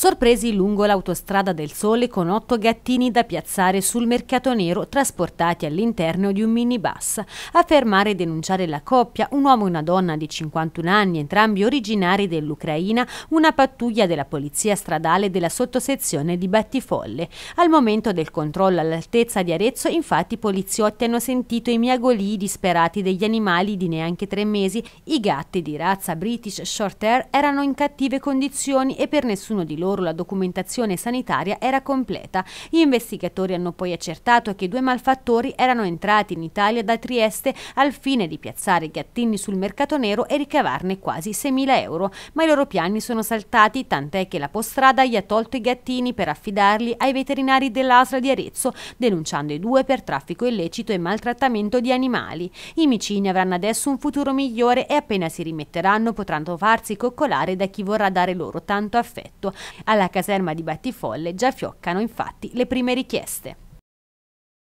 sorpresi lungo l'autostrada del Sole con otto gattini da piazzare sul mercato nero trasportati all'interno di un minibus. A fermare e denunciare la coppia, un uomo e una donna di 51 anni, entrambi originari dell'Ucraina, una pattuglia della polizia stradale della sottosezione di Battifolle. Al momento del controllo all'altezza di Arezzo, infatti, i poliziotti hanno sentito i miagolii disperati degli animali di neanche tre mesi. I gatti di razza British Shorthair erano in cattive condizioni e per nessuno di loro loro la documentazione sanitaria era completa. Gli investigatori hanno poi accertato che i due malfattori erano entrati in Italia da Trieste al fine di piazzare i gattini sul mercato nero e ricavarne quasi 6.000 euro, ma i loro piani sono saltati, tant'è che la postrada gli ha tolto i gattini per affidarli ai veterinari dell'Asra di Arezzo, denunciando i due per traffico illecito e maltrattamento di animali. I micini avranno adesso un futuro migliore e appena si rimetteranno potranno farsi coccolare da chi vorrà dare loro tanto affetto. Alla caserma di Battifolle già fioccano infatti le prime richieste.